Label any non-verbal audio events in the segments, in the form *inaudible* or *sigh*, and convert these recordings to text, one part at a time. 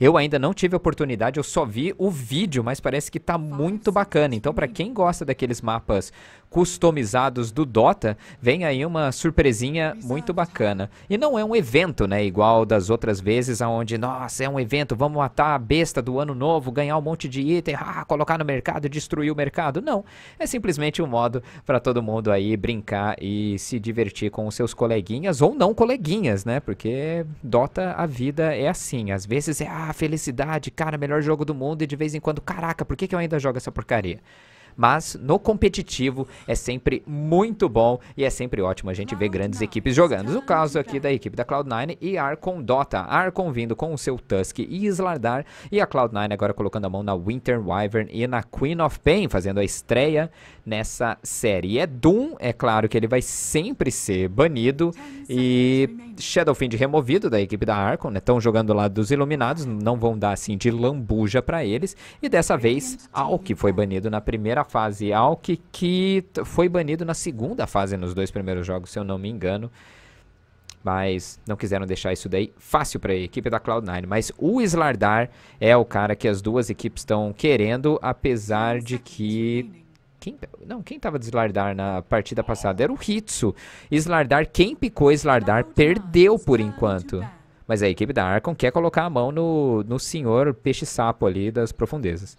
Eu ainda não tive a oportunidade, eu só vi o vídeo, mas parece que tá muito bacana. Então, para quem gosta daqueles mapas customizados do Dota, vem aí uma surpresinha muito bacana. E não é um evento, né, igual das outras vezes aonde, nossa, é um evento, vamos matar a besta do ano novo, ganhar um monte de item, ah, colocar no mercado, destruir o mercado. Não, é simplesmente um modo para todo mundo aí brincar e se divertir com os seus coleguinhas ou não coleguinhas, né? Porque Dota a vida é assim, às vezes é ah, ah, felicidade, cara, melhor jogo do mundo. E de vez em quando, caraca, por que, que eu ainda jogo essa porcaria? mas no competitivo é sempre muito bom e é sempre ótimo a gente ver grandes equipes jogando. O caso aqui da equipe da Cloud9 e Arcon Dota. Arcon vindo com o seu Tusk e Slardar e a Cloud9 agora colocando a mão na Winter Wyvern e na Queen of Pain, fazendo a estreia nessa série. E é Doom, é claro que ele vai sempre ser banido e Shadowfiend removido da equipe da Arcon, né? Estão jogando do lado dos Iluminados, não vão dar assim de lambuja para eles. E dessa vez, Alk que foi banido na primeira fase Alck, que foi banido na segunda fase nos dois primeiros jogos, se eu não me engano. Mas não quiseram deixar isso daí fácil para a equipe da Cloud9. Mas o Slardar é o cara que as duas equipes estão querendo, apesar de que quem, não, quem tava de Slardar na partida passada era o Hitsu. Slardar, quem picou Slardar perdeu por enquanto. Mas a equipe da Arcon quer colocar a mão no, no senhor peixe-sapo ali das profundezas.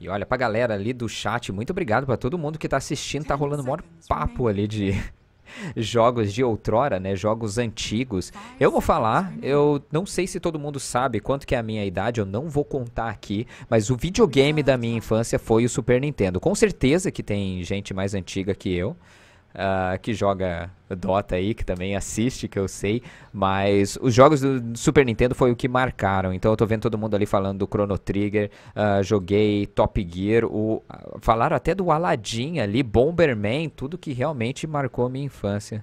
E olha, pra galera ali do chat, muito obrigado pra todo mundo que tá assistindo. Tá rolando o maior papo ali de *laughs* jogos de outrora, né? Jogos antigos. Eu vou falar, eu não sei se todo mundo sabe quanto que é a minha idade, eu não vou contar aqui, mas o videogame da minha infância foi o Super Nintendo. Com certeza que tem gente mais antiga que eu. Uh, que joga Dota aí, que também assiste, que eu sei, mas os jogos do Super Nintendo foi o que marcaram. Então eu tô vendo todo mundo ali falando do Chrono Trigger, uh, joguei Top Gear, o, ah, falaram até do Aladdin ali, Bomberman, tudo que realmente marcou minha infância.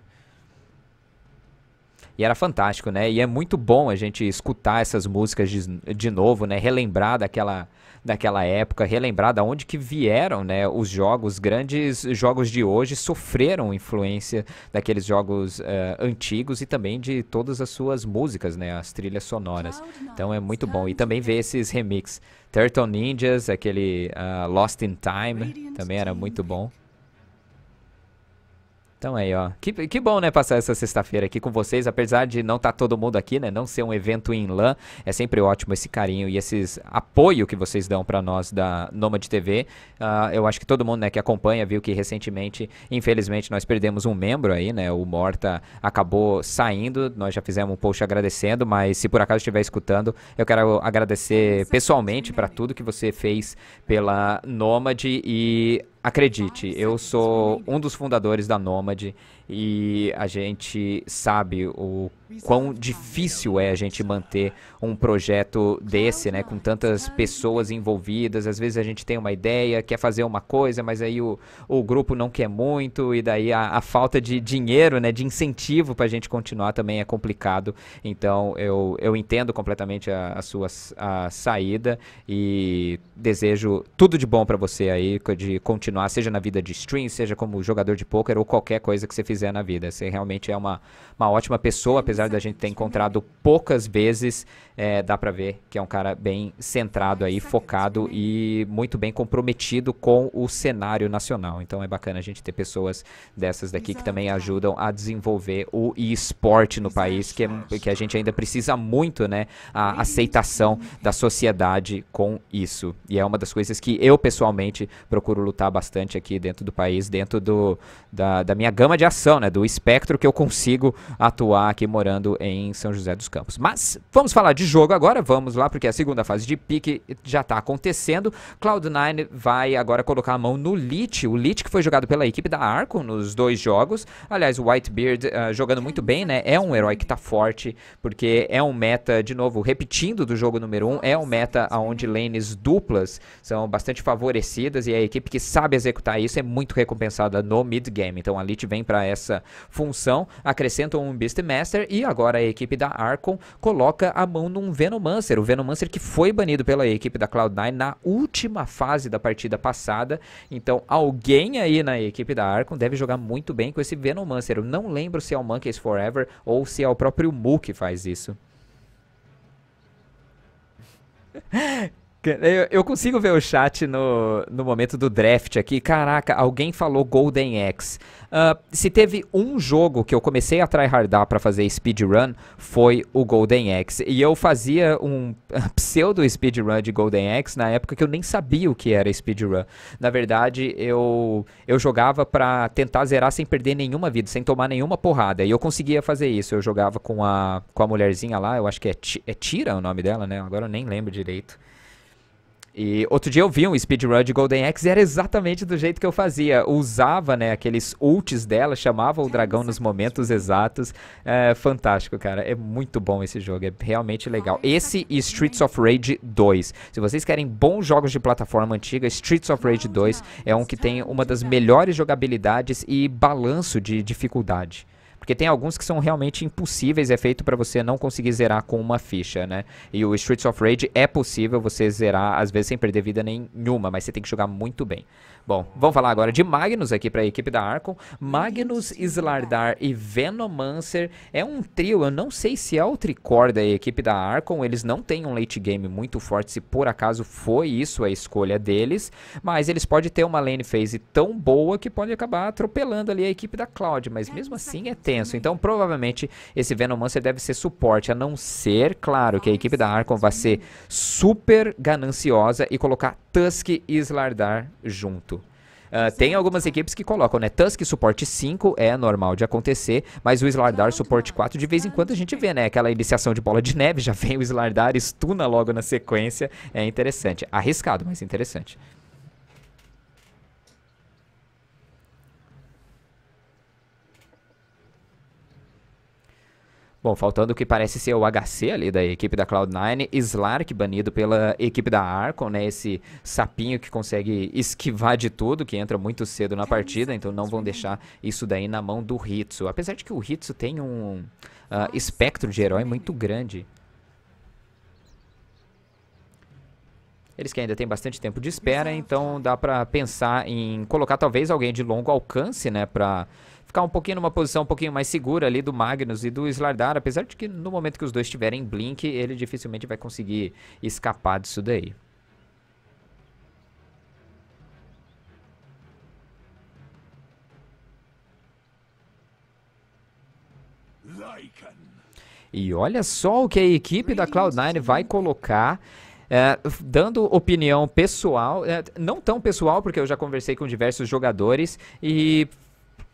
E era fantástico, né? E é muito bom a gente escutar essas músicas de, de novo, né? Relembrar daquela daquela época, relembrar da onde que vieram, né, os jogos, grandes jogos de hoje sofreram influência daqueles jogos uh, antigos e também de todas as suas músicas, né, as trilhas sonoras. Então é muito bom. E também ver esses remixes. Turtle Ninjas, aquele uh, Lost in Time, também era muito bom. Então aí, ó. Que, que bom, né, passar essa sexta-feira aqui com vocês, apesar de não estar tá todo mundo aqui, né, não ser um evento em LAN, é sempre ótimo esse carinho e esse apoio que vocês dão para nós da Nomad TV. Uh, ah, eu acho que todo mundo, né, que acompanha, viu que recentemente, infelizmente, nós perdemos um membro aí, né, o Morta acabou saindo, nós já fizemos um post agradecendo, mas se por acaso estiver escutando, eu quero agradecer pessoalmente para tudo que você fez pela Nomad e Acredite, eu sou um dos fundadores da Nômade e a gente sabe o quão difícil é a gente manter um projeto desse, né, com tantas pessoas envolvidas. Às vezes a gente tem uma ideia, quer fazer uma coisa, mas aí o, o grupo não quer muito e daí a, a falta de dinheiro, né, de incentivo para a gente continuar também é complicado. Então eu, eu entendo completamente a, a sua a saída e desejo tudo de bom para você aí de continuar, seja na vida de stream, seja como jogador de poker ou qualquer coisa que você fizer quiser é na vida. Você realmente é uma, uma ótima pessoa, apesar da gente ter encontrado poucas vezes é, dá para ver que é um cara bem centrado aí, focado né? e muito bem comprometido com o cenário nacional. Então é bacana a gente ter pessoas dessas daqui que também ajudam a desenvolver o esporte no país, que, é, que a gente ainda precisa muito, né? A uhum. aceitação da sociedade com isso. E é uma das coisas que eu pessoalmente procuro lutar bastante aqui dentro do país, dentro do, da, da minha gama de ação, né? Do espectro que eu consigo atuar aqui morando em São José dos Campos. Mas vamos falar de jogo agora, vamos lá, porque a segunda fase de pique já está acontecendo. Cloud9 vai agora colocar a mão no Lich, o Lich que foi jogado pela equipe da Arco nos dois jogos. Aliás, o Whitebeard uh, jogando muito bem, né? É um herói que está forte, porque é um meta, de novo, repetindo do jogo número 1, um, é um meta onde lanes duplas são bastante favorecidas e a equipe que sabe executar isso é muito recompensada no mid-game. Então a Lich vem para essa função, acrescenta um Beastmaster e agora a equipe da Arcon coloca a mão no enfrentando um Venomancer, o Venomancer que foi banido pela equipe da Cloud9 na última fase da partida passada. Então, alguém aí na equipe da Arkham deve jogar muito bem com esse Venomancer. Eu não lembro se é o Monkeys Forever ou se é o próprio Mu que faz isso. *laughs* Eu, eu, consigo ver o chat no, no momento do draft aqui. Caraca, alguém falou Golden Axe. Uh, se teve um jogo que eu comecei a tryhardar para fazer speedrun, foi o Golden Axe. E eu fazia um *laughs* pseudo speedrun de Golden Axe na época que eu nem sabia o que era speedrun. Na verdade, eu, eu jogava para tentar zerar sem perder nenhuma vida, sem tomar nenhuma porrada. E eu conseguia fazer isso. Eu jogava com a, com a mulherzinha lá, eu acho que é, é Tira o nome dela, né? Agora eu nem lembro direito. E outro dia eu vi um speedrun de Golden Axe e era exatamente do jeito que eu fazia. Usava, né, aqueles ults dela, chamava o dragão nos momentos exatos. É fantástico, cara. É muito bom esse jogo, é realmente legal. Esse e Streets of Rage 2. Se vocês querem bons jogos de plataforma antiga, Streets of Rage 2 é um que tem uma das melhores jogabilidades e balanço de dificuldade. Porque tem alguns que são realmente impossíveis, é feito para você não conseguir zerar com uma ficha, né? E o Streets of Rage é possível você zerar, às vezes sem perder vida nenhuma, mas você tem que jogar muito bem. Bom, vamos falar agora de Magnus aqui para a equipe da Arkon. Magnus, Slardar e Venomancer é um trio, eu não sei se é o tricor da equipe da Arkon. eles não têm um late game muito forte, se por acaso foi isso a escolha deles, mas eles podem ter uma lane phase tão boa que pode acabar atropelando ali a equipe da Cloud, mas mesmo assim é tenso, então provavelmente esse Venomancer deve ser suporte, a não ser, claro, que a equipe da Arkon vai ser super gananciosa e colocar Tusk e Slardar junto. Uh, tem algumas equipes que colocam, né? Tusk suporte 5 é normal de acontecer, mas o Slardar suporte 4 de vez em quando a gente vê, né? Aquela iniciação de bola de neve, *laughs* já vem o Slardar, estuna logo na sequência. É interessante. Arriscado, mas interessante. Bom, faltando o que parece ser o HC ali da equipe da Cloud9, Slark banido pela equipe da Arcon, né? Esse sapinho que consegue esquivar de tudo, que entra muito cedo na é partida, então não vão deixar isso daí na mão do Hitsu. Apesar de que o Hitsu tem um uh, espectro de herói muito grande. Eles que ainda têm bastante tempo de espera, então dá para pensar em colocar talvez alguém de longo alcance, né, para ficar um pouquinho numa posição um pouquinho mais segura ali do Magnus e do Slardar, apesar de que no momento que os dois estiverem em blink, ele dificilmente vai conseguir escapar disso daí. E olha só o que a equipe da Cloud9 vai é colocar é, dando opinião pessoal, é, não tão pessoal, porque eu já conversei com diversos jogadores e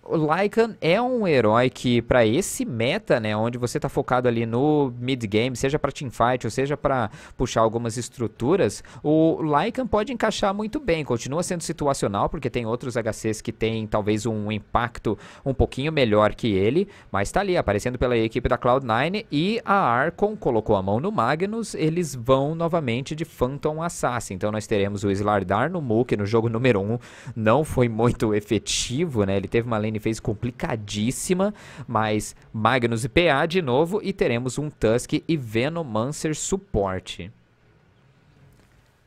o Lycan é um herói que, para esse meta, né, onde você está focado ali no mid-game, seja para teamfight ou seja para puxar algumas estruturas, o Lycan pode encaixar muito bem. Continua sendo situacional, porque tem outros HCs que têm talvez um impacto um pouquinho melhor que ele, mas está ali aparecendo pela equipe da Cloud9 e a Arcon colocou a mão no Magnus. Eles vão novamente de Phantom Assassin. Então nós teremos o Slardar no Mook no jogo número 1. Um. Não foi muito efetivo, né? Ele teve uma lente Line fez complicadíssima, mas Magnus e PA de novo e teremos um Tusk e Venomancer suporte.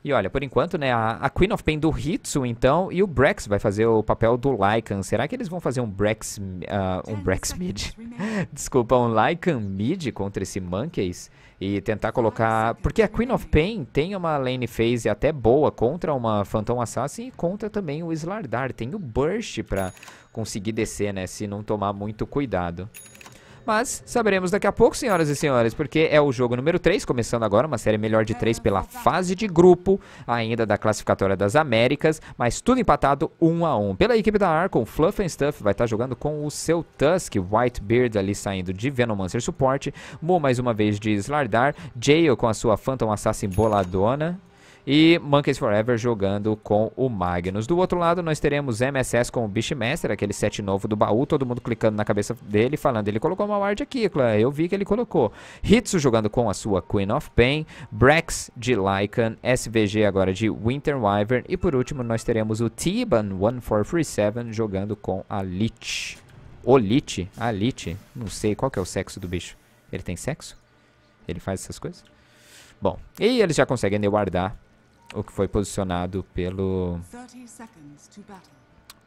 E olha, por enquanto, né, a, Queen of Pain do Hitsu, então, e o Brex vai fazer o papel do Lycan. Será que eles vão fazer um Brex, uh, um Brex mid? *laughs* Desculpa, um Lycan mid contra esse Monkeys? E tentar colocar... Porque a Queen of Pain tem uma lane phase até boa contra uma Phantom Assassin e contra também o Slardar. Tem o Burst pra conseguir descer, né, se não tomar muito cuidado. Mas saberemos daqui a pouco, senhoras e senhores, porque é o jogo número 3, começando agora, uma série melhor de 3 pela fase de grupo, ainda da classificatória das Américas, mas tudo empatado 1 a 1 Pela equipe da o Fluff and Stuff vai estar jogando com o seu Tusk, Whitebeard ali saindo de Venomancer Support, Mo mais uma vez de Slardar, Jail com a sua Phantom Assassin boladona, e Monkeys Forever jogando com o Magnus. Do outro lado, nós teremos MSS com o Beastmaster, aquele set novo do baú, todo mundo clicando na cabeça dele, falando, ele colocou uma ward aqui, clã. eu vi que ele colocou. Hitsu jogando com a sua Queen of Pain, Brex de Lycan, SVG agora de Winter Wyvern, e por último, nós teremos o t 1437 jogando com a Lich. O Lich? A Lich? Não sei, qual que é o sexo do bicho? Ele tem sexo? Ele faz essas coisas? Bom, e eles já conseguem guardar o que foi posicionado pelo...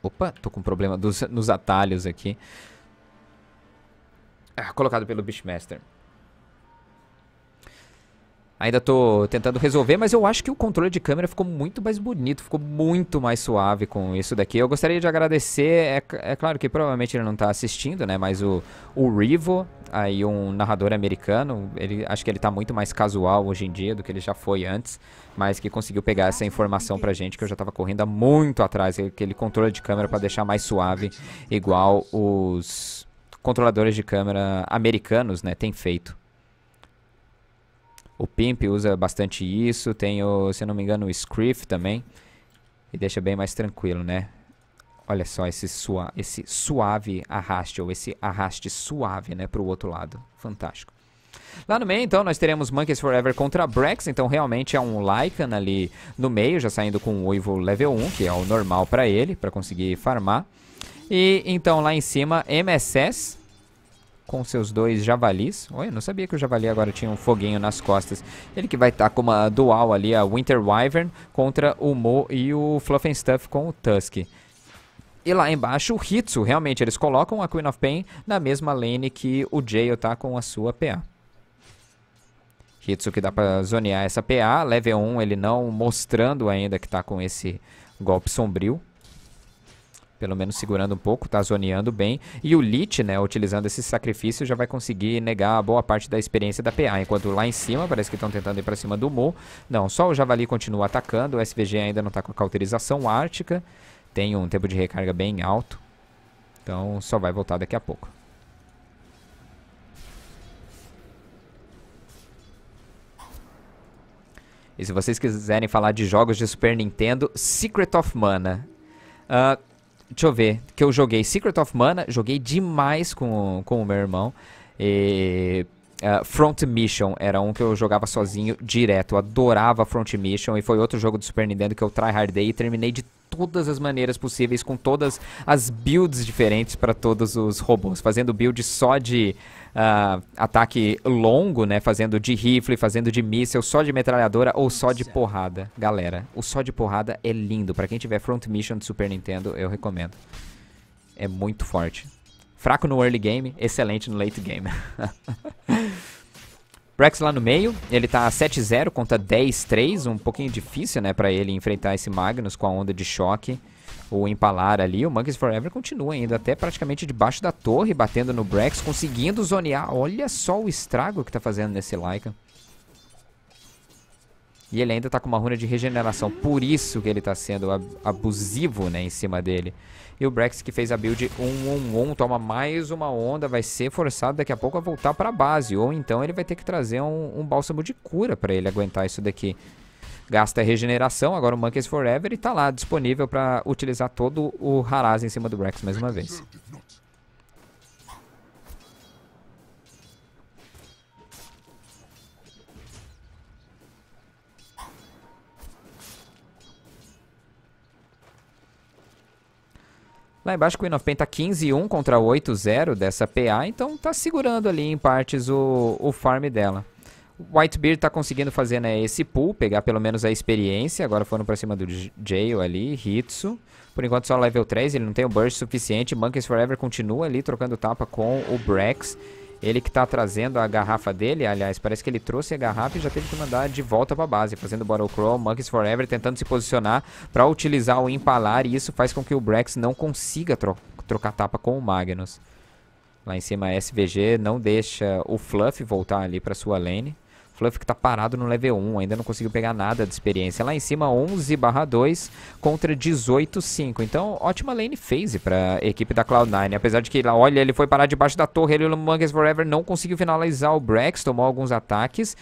Opa, tô com problema dos, nos atalhos aqui. Ah, colocado pelo Beastmaster. Ainda tô tentando resolver, mas eu acho que o controle de câmera ficou muito mais bonito, ficou muito mais suave com isso daqui. Eu gostaria de agradecer, é, é claro que provavelmente ele não tá assistindo, né, mas o, o Rivo, aí um narrador americano, ele, acho que ele tá muito mais casual hoje em dia do que ele já foi antes, mas que conseguiu pegar essa informação pra gente, que eu já tava correndo muito atrás, aquele controle de câmera para deixar mais suave, igual os controladores de câmera americanos, né, têm feito. O Pimp usa bastante isso. Tem, o, se não me engano, o Scriff também. E deixa bem mais tranquilo, né? Olha só esse, sua, esse suave arraste, ou esse arraste suave, né, pro outro lado. Fantástico. Lá no meio, então, nós teremos Monkeys Forever contra Brex, então realmente é um Lycan ali no meio, já saindo com o Oivo level 1, que é o normal pra ele, pra conseguir farmar. E, então, lá em cima, MSS, com seus dois javalis. eu não sabia que o javali agora tinha um foguinho nas costas. Ele que vai estar tá com uma dual ali, a Winter Wyvern contra o Mo e o Stuff com o Tusk. E lá embaixo o Hitsu, realmente eles colocam a Queen of Pain na mesma lane que o Jail tá com a sua PA. Hitsu que dá pra zonear essa PA, level 1 ele não mostrando ainda que tá com esse golpe sombrio pelo menos segurando um pouco, tá zoneando bem. E o Lich, né, utilizando esse sacrifício, já vai conseguir negar boa parte da experiência da PA. Enquanto lá em cima, parece que estão tentando ir pra cima do Mu. Não, só o Javali continua atacando, o SVG ainda não tá com a cauterização ártica. Tem um tempo de recarga bem alto. Então só vai voltar daqui a pouco. E se vocês quiserem falar de jogos de Super Nintendo, Secret of Mana. Uh, Deixa eu ver, que eu joguei Secret of Mana, joguei demais com, com o meu irmão. E, uh, Front Mission era um que eu jogava sozinho direto, eu adorava Front Mission e foi outro jogo do Super Nintendo que eu tryhardei e terminei de todas as maneiras possíveis, com todas as builds diferentes para todos os robôs, fazendo build só de uh, ataque longo, né? Fazendo de rifle, fazendo de míssel, só de metralhadora ou só de porrada. Galera, o só de porrada é lindo. Pra quem tiver Front Mission de Super Nintendo, eu recomendo. É muito forte. Fraco no early game, excelente no late game. Prex *laughs* lá no meio, ele tá 7-0 contra 10-3, um pouquinho difícil, né, pra ele enfrentar esse Magnus com a onda de choque o empalar ali. O Monkeys Forever continua ainda até praticamente debaixo da torre, batendo no Brex, conseguindo zonear. Olha só o estrago que tá fazendo nesse Lycan. E ele ainda tá com uma runa de regeneração, por isso que ele tá sendo abusivo, né, em cima dele. E o Brex que fez a build 1-1-1, toma mais uma onda, vai ser forçado daqui a pouco a voltar pra base. Ou então ele vai ter que trazer um, um bálsamo de cura pra ele aguentar isso daqui gasta é regeneração, agora o Monkeys Forever, e tá lá disponível para utilizar todo o Haraz em cima do Rex mais uma vez. Lá embaixo, Queen of Pain tá 15-1 contra 8-0 dessa PA, então tá segurando ali em partes o, o farm dela. Whitebeard tá conseguindo fazer né, esse pull, pegar pelo menos a experiência. Agora foram pra cima do Jail ali, Hitsu. Por enquanto só level 3, ele não tem o burst suficiente. Monkeys Forever continua ali trocando tapa com o Brex. Ele que tá trazendo a garrafa dele, aliás, parece que ele trouxe a garrafa e já teve que mandar de volta pra base, fazendo Bottle Crawl, Monkeys Forever tentando se posicionar para utilizar o Impalar e isso faz com que o Brex não consiga tro trocar tapa com o Magnus. Lá em cima, SVG não deixa o Fluff voltar ali pra sua lane. Fluff que tá parado no level 1, ainda não conseguiu pegar nada de experiência. Lá em cima, 11 2 contra 18 5. Então, ótima lane phase pra equipe da Cloud9. Apesar de que, olha, ele foi parar debaixo da torre, ele o Mungus Forever não conseguiu finalizar o Brex, tomou alguns ataques.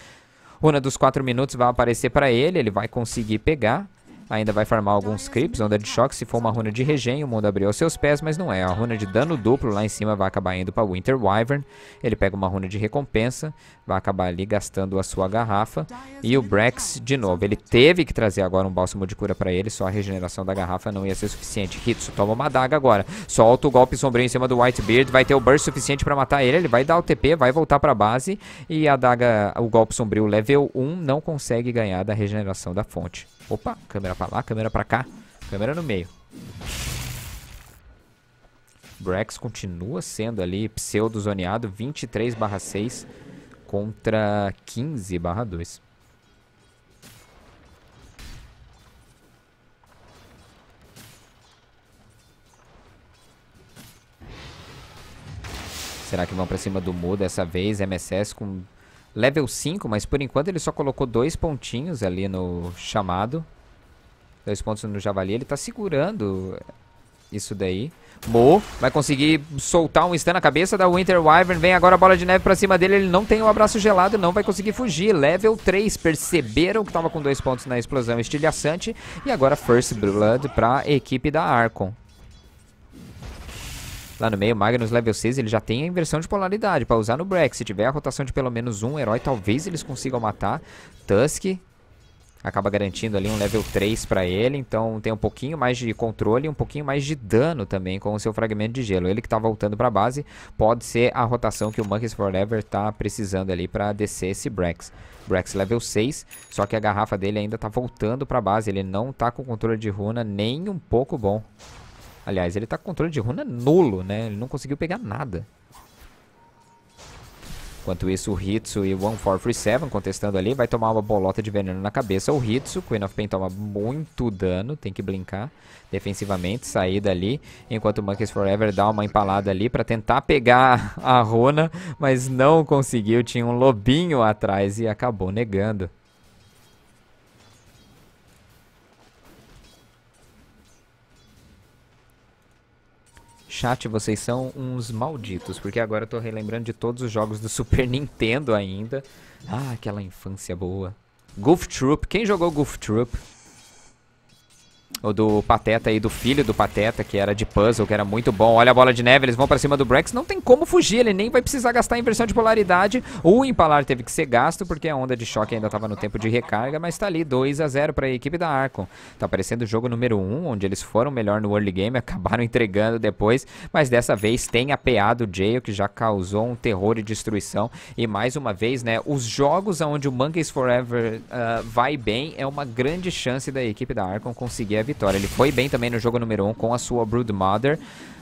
Runa dos 4 minutos vai aparecer para ele, ele vai conseguir pegar. Ainda vai farmar alguns creeps, onda é de choque, se for uma runa de regen, o mundo abriu aos seus pés, mas não é. A runa de dano duplo lá em cima vai acabar indo para Winter Wyvern. Ele pega uma runa de recompensa, vai acabar ali gastando a sua garrafa. E o Brex, de novo, ele teve que trazer agora um bálsamo de cura para ele, só a regeneração da garrafa não ia ser suficiente. Hitsu toma uma daga agora, solta o golpe sombrio em cima do Whitebeard, vai ter o burst suficiente para matar ele, ele vai dar o TP, vai voltar para base. E a daga, o golpe sombrio level 1 não consegue ganhar da regeneração da fonte. Opa, câmera pra lá, câmera pra cá. Câmera no meio. Brex continua sendo ali pseudo-zoneado. 23 barra 6 contra 15 barra 2. Será que vão pra cima do Mu dessa vez? MSS com level 5, mas por enquanto ele só colocou dois pontinhos ali no chamado. Dois pontos no javali. Ele tá segurando isso daí. Mo vai conseguir soltar um stun na cabeça da Winter Wyvern. Vem agora a bola de neve pra cima dele. Ele não tem o um abraço gelado, não vai conseguir fugir. Level 3, perceberam que tava com dois pontos na explosão estilhaçante. E agora First Blood pra equipe da Arcon. Lá no meio, Magnus level 6, ele já tem a inversão de polaridade para usar no Brex Se tiver a rotação de pelo menos um herói, talvez eles consigam matar. Tusk acaba garantindo ali um level 3 para ele, então tem um pouquinho mais de controle e um pouquinho mais de dano também com o seu fragmento de gelo. Ele que tá voltando para base, pode ser a rotação que o Monkeys Forever tá precisando ali para descer esse Brex. Brex level 6, só que a garrafa dele ainda tá voltando para base, ele não tá com controle de runa nem um pouco bom. Aliás, ele tá com controle de runa nulo, né? Ele não conseguiu pegar nada. Enquanto isso, o Hitsu e o 1437 contestando ali. Vai tomar uma bolota de veneno na cabeça. O Hitsu, Queen of Pain toma muito dano. Tem que brincar defensivamente, sair dali. Enquanto o Monkeys Forever dá uma empalada ali para tentar pegar *laughs* a Rona. Mas não conseguiu. Tinha um lobinho atrás e acabou negando. Chat, vocês são uns malditos, porque agora eu tô relembrando de todos os jogos do *laughs* Super Nintendo ainda. Ah, aquela infância boa. Goof Troop, quem jogou Goof Troop? O do Pateta aí, do filho do Pateta, que era de puzzle, que era muito bom. Olha a bola de neve, eles vão para cima do Brex. Não tem como fugir, ele nem vai precisar gastar a inversão de polaridade. O empalar teve que ser gasto, porque a onda de choque ainda estava no tempo de recarga, mas tá ali 2 a 0 para a equipe da Arcon. Tá parecendo o jogo número 1, um, onde eles foram melhor no early game, *laughs* acabaram entregando depois, mas dessa vez tem a PA do Jail, que já causou um terror e destruição. E mais uma vez, né, os jogos onde o Monkeys Forever uh, vai bem, é uma grande chance da equipe da Arcon conseguir vitória. Ele foi bem também no jogo número 1 um, com a sua Broodmother,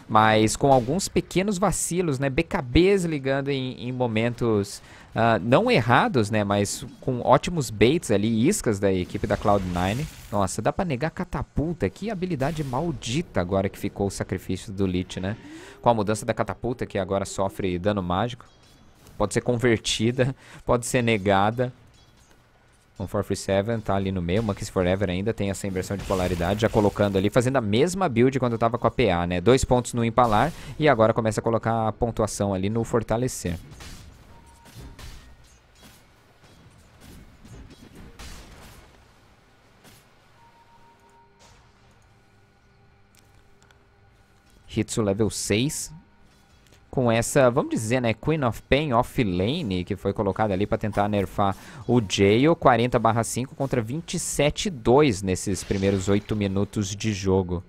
mas com alguns pequenos vacilos, né? BKBs ligando em, em momentos uh, não errados, né? Mas com ótimos baits ali, iscas da equipe da Cloud9. Nossa, dá pra negar catapulta. Que habilidade maldita agora que ficou o sacrifício do Lich, né? Com a mudança da catapulta, que agora sofre dano mágico. Pode ser convertida, *laughs* pode ser negada. 1437 tá ali no meio, Monkeys Forever ainda tem essa inversão de polaridade, já colocando ali, fazendo a mesma build quando eu tava com a PA, né? Dois pontos no empalar e agora começa a colocar a pontuação ali no fortalecer. Hitsu level 6, com essa, vamos dizer, né, Queen of Pain off lane, que foi colocada ali para tentar nerfar o Jail, 40 5 contra 27-2 nesses primeiros 8 minutos de jogo.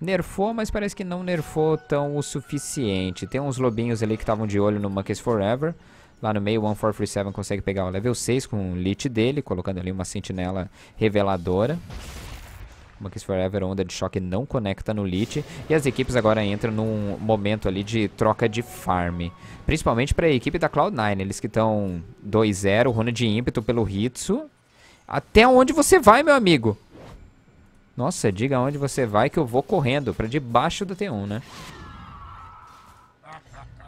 Nerfou, mas parece que não nerfou tão o suficiente. Tem uns lobinhos ali que estavam de olho no Monkeys Forever. Lá no meio, o 1437 consegue pegar o level 6 com o lit dele, colocando ali uma sentinela reveladora. Monkeys Forever Onda de Choque não conecta no Lich. E as equipes agora entram num momento ali de troca de farm. Principalmente para a equipe da Cloud9. Eles que estão 2-0, runa de ímpeto pelo Hitsu. Até onde você vai, meu amigo? Nossa, diga onde você vai que eu vou correndo. para debaixo do T1, né?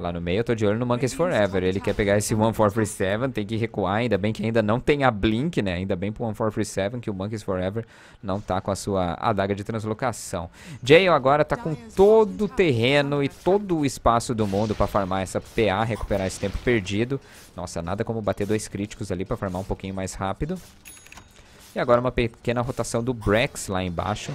Lá no meio eu tô de olho no Monkeys Forever. Ele quer pegar esse 1437, tem que recuar. Ainda bem que ainda não tem a Blink, né? Ainda bem pro 1437 que o Monkeys Forever não tá com a sua adaga de translocação. Jail agora tá com todo o terreno e todo o espaço do mundo pra farmar essa PA, recuperar esse tempo perdido. Nossa, nada como bater dois críticos ali pra farmar um pouquinho mais rápido. E agora uma pequena rotação do Brex lá embaixo.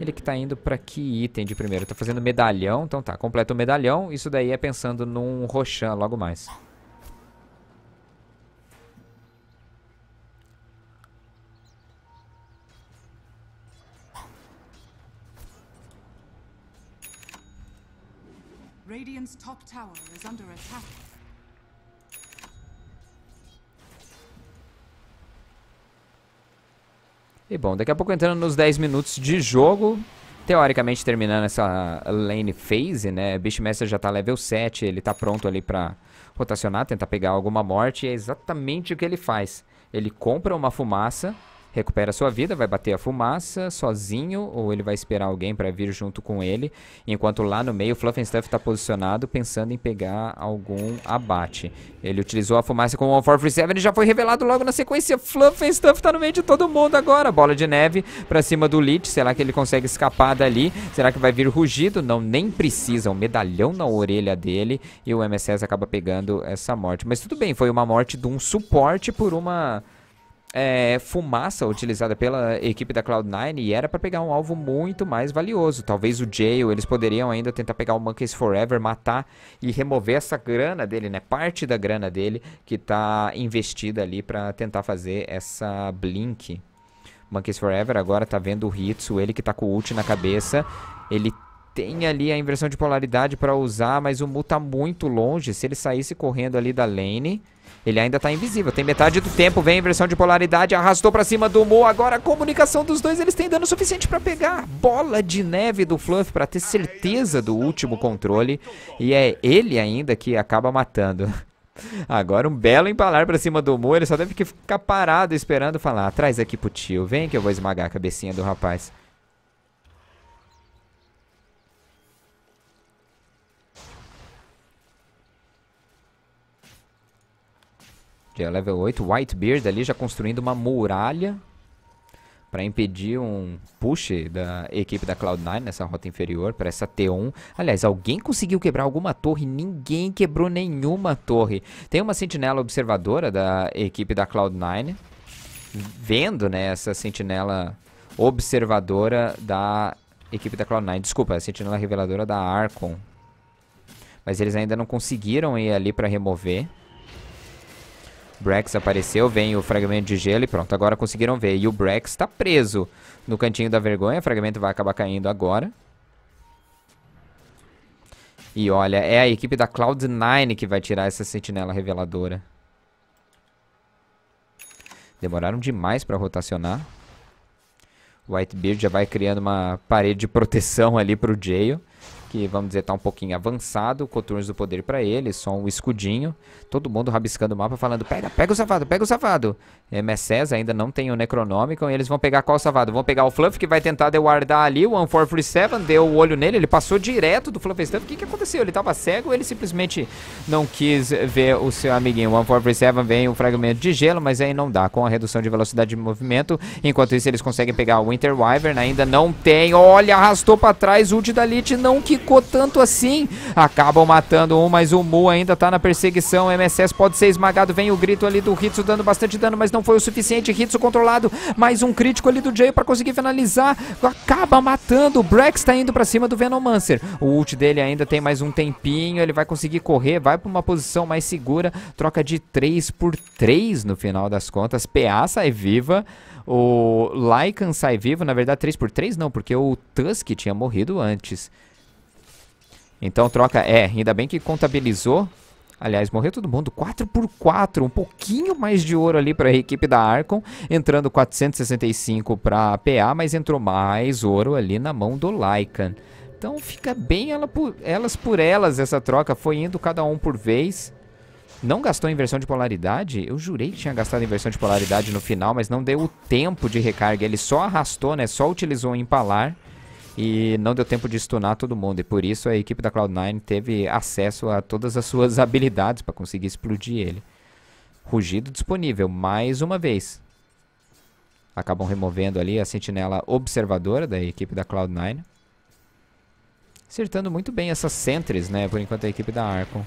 Ele que tá indo pra que item de primeiro? Tá fazendo medalhão, então tá. Completa o medalhão. Isso daí é pensando num Roshan logo mais. Radiant's top tower is under attack. E bom, daqui a pouco entrando nos 10 minutos de jogo, teoricamente terminando essa lane phase, né? Beastmaster já tá level 7, ele tá pronto ali pra rotacionar, tentar pegar alguma morte, e é exatamente o que ele faz. Ele compra uma fumaça recupera sua vida, vai bater a fumaça sozinho ou ele vai esperar alguém para vir junto com ele, enquanto lá no meio o Fluffenstuff está posicionado pensando em pegar algum abate. Ele utilizou a fumaça com o 1437 e já foi revelado logo na sequência. Fluffenstuff está no meio de todo mundo agora. Bola de neve para cima do Lich, será que ele consegue escapar dali? Será que vai vir rugido? Não, nem precisa, um medalhão na orelha dele e o MSS acaba pegando essa morte. Mas tudo bem, foi uma morte de um suporte por uma é, fumaça utilizada pela equipe da Cloud9 e era para pegar um alvo muito mais valioso. Talvez o Jail, eles poderiam ainda tentar pegar o Monkeys Forever, matar e remover essa grana dele, né? Parte da grana dele que tá investida ali para tentar fazer essa blink. Monkeys Forever agora tá vendo o Hitsu, ele que tá com o ult na cabeça. Ele tem ali a inversão de polaridade para usar, mas o Mu tá muito longe. Se ele saísse correndo ali da lane, ele ainda tá invisível. Tem metade do tempo. Vem inversão de polaridade. Arrastou pra cima do Mo. Agora a comunicação dos dois. Eles têm dano suficiente pra pegar. Bola de neve do Fluff pra ter certeza do último controle. E é ele ainda que acaba matando. *laughs* Agora um belo empalar pra cima do Mo. Ele só deve ficar parado esperando falar. Ah, traz aqui pro tio. Vem que eu vou esmagar a cabecinha do rapaz. Já é level 8. Whitebeard ali já construindo uma muralha para impedir um push da equipe da Cloud9 nessa rota inferior para essa T1. Aliás, alguém conseguiu quebrar alguma torre, ninguém quebrou nenhuma torre. Tem uma sentinela observadora da equipe da Cloud9 vendo, né, essa sentinela observadora da equipe da Cloud9, desculpa, a sentinela reveladora da Arcon. Mas eles ainda não conseguiram ir ali para remover. Brex apareceu, vem o fragmento de gelo e pronto, agora conseguiram ver. E o Brex tá preso no cantinho da vergonha, o fragmento vai acabar caindo agora. E olha, é a equipe da Cloud9 que vai tirar essa sentinela reveladora. Demoraram demais pra rotacionar. Whitebeard já vai criando uma parede de proteção ali pro Jail que vamos dizer tá um pouquinho avançado, coturnos do poder para ele, só um escudinho, todo mundo rabiscando o mapa falando, pega, pega o safado, pega o safado. MSS ainda não tem o Necronomicon. eles vão pegar qual salvado? Vão pegar o Fluff, que vai tentar dewardar ali. O 1437 deu o olho nele. Ele passou direto do Fluff Stuff. O que, que aconteceu? Ele tava cego ele simplesmente não quis ver o seu amiguinho? O 1437 vem o um fragmento de gelo, mas aí não dá. Com a redução de velocidade de movimento. Enquanto isso, eles conseguem pegar o Winter Wyvern. Ainda não tem. Olha, arrastou pra trás. O ult da Lich não quicou tanto assim. Acabam matando um, mas o Mu ainda tá na perseguição. O MSS pode ser esmagado. Vem o grito ali do Ritsu dando bastante dano, mas não não foi o suficiente. Hitsu controlado. Mais um crítico ali do Jay para conseguir finalizar. Acaba matando. O Brex tá indo para cima do Venomancer. O ult dele ainda tem mais um tempinho. Ele vai conseguir correr. Vai para uma posição mais segura. Troca de 3 por 3 no final das contas. PA sai viva. O Lycan sai vivo, na verdade 3x3 não, porque o Tusk tinha morrido antes. Então troca, é, ainda bem que contabilizou Aliás, morreu todo mundo. 4x4, um pouquinho mais de ouro ali para a equipe da Arcon. Entrando 465 para a PA, mas entrou mais ouro ali na mão do Lycan. Então fica bem ela por, elas por elas essa troca. Foi indo cada um por vez. Não gastou inversão de polaridade? Eu jurei que tinha gastado inversão de polaridade no final, mas não deu o tempo de recarga. Ele só arrastou, né? Só utilizou o empalar e não deu tempo de stunar todo mundo. E por isso a equipe da Cloud9 teve acesso a todas as suas *laughs* habilidades para conseguir explodir ele. Rugido disponível, mais uma vez. Acabam removendo ali a sentinela observadora da equipe da Cloud9. Acertando muito bem essas sentries, né? Por enquanto a equipe da Arcon.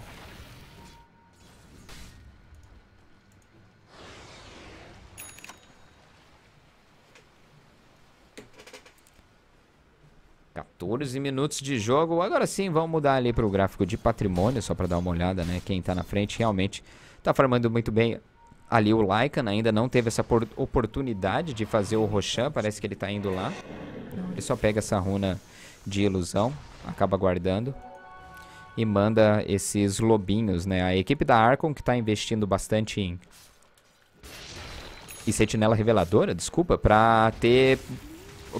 14 minutos de jogo. Agora sim, vamos mudar ali para o gráfico de patrimônio, só para dar uma olhada, né? Quem está na frente realmente está formando muito bem ali o Lycan. Né? Ainda não teve essa oportunidade de fazer o Roshan, parece que ele está indo lá. Ele só pega essa runa de ilusão, acaba guardando e manda esses lobinhos, né? A equipe da Arcon que está investindo bastante em... E Sentinela Reveladora, desculpa, para ter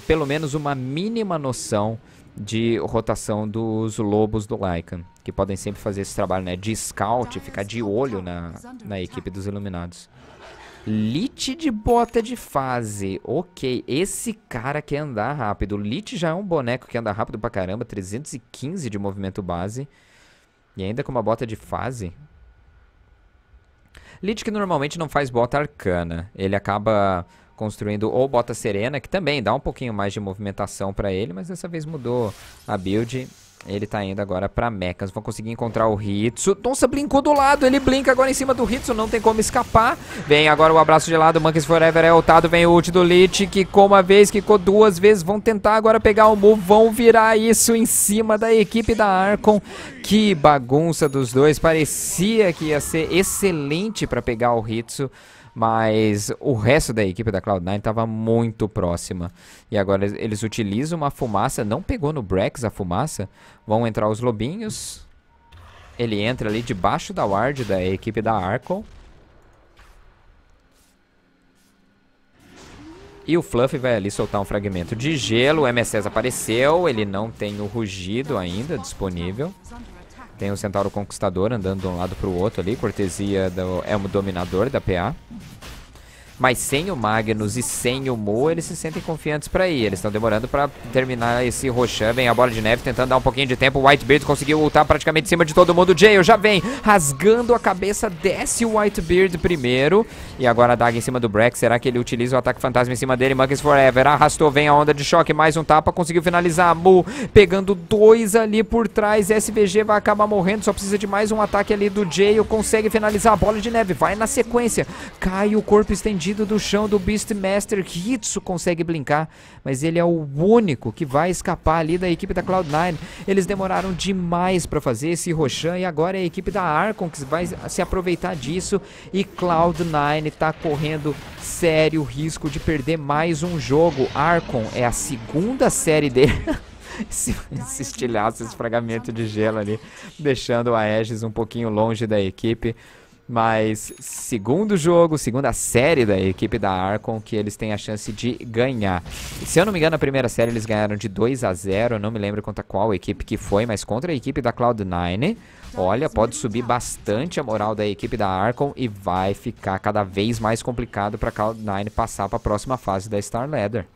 pelo menos uma mínima noção de rotação dos lobos do Lycan, que podem sempre fazer esse trabalho né, de scout, ficar de olho na, na equipe dos Iluminados. Lit de bota de fase. Ok, esse cara quer andar rápido. Lit já é um boneco que anda rápido pra caramba. 315 de movimento base. E ainda com uma bota de fase. Lit que normalmente não faz bota arcana. Ele acaba construindo ou bota Serena, que também dá um pouquinho mais de movimentação para ele, mas dessa vez mudou a build. Ele tá indo agora pra mechas. Vão conseguir encontrar o Hitsu. Nossa, blinkou do lado. Ele blinca agora em cima do Hitsu. Não tem como escapar. Vem agora o abraço de lado. Monkeys Forever é ultado. Vem o ult do Lich. Quicou uma vez, quicou duas vezes. Vão tentar agora pegar o move Vão virar isso em cima da equipe da Arcon. Que bagunça dos dois. Parecia que ia ser excelente pra pegar o Hitsu. Mas o resto da equipe da Cloud9 estava muito próxima. E agora eles, utilizam uma fumaça, não pegou no Brex a fumaça. Vão entrar os lobinhos. Ele entra ali debaixo da ward da equipe da Arco. E o Fluffy vai ali soltar um fragmento de gelo. O MSS apareceu, ele não tem o rugido ainda disponível. Tem o Centauro Conquistador andando de um lado para o outro ali, cortesia do Elmo é Dominador da PA. Mas sem o Magnus e sem o Mo, eles se sentem confiantes para ir. Eles estão demorando para terminar esse Roshan. Vem a bola de neve tentando dar um pouquinho de tempo. O Whitebeard conseguiu ultar praticamente em cima de todo mundo. Jail já vem rasgando a cabeça. Desce o Whitebeard primeiro. E agora a Daga em cima do Breck. Será que ele utiliza o ataque fantasma em cima dele? Monkeys Forever. Arrastou, vem a onda de choque. Mais um tapa. Conseguiu finalizar. Mu pegando dois ali por trás. SVG vai acabar morrendo. Só precisa de mais um ataque ali do Jail. Consegue finalizar a bola de neve. Vai na sequência. Cai o corpo estendido do chão do Beastmaster, Hitsu consegue brincar, mas ele é o único que vai escapar ali da equipe da Cloud9. Eles demoraram demais para fazer esse Roshan e agora é a equipe da Arcon que vai se aproveitar disso e Cloud9 está correndo sério risco de perder mais um jogo. Arcon é a segunda série dele. *laughs* esse, esse estilhaço, esse fragamento de gelo ali, deixando a Aegis um pouquinho longe da equipe. Mas segundo jogo, segunda série da equipe da Arcon que eles têm a chance de ganhar. Se eu não me engano, a primeira série eles ganharam de 2 a 0, eu não me lembro contra qual equipe que foi, mas contra a equipe da Cloud9. Olha, é pode subir bastante a moral da equipe da Arcon e vai ficar cada vez mais complicado para a Cloud9 passar para a próxima fase da Star Ladder.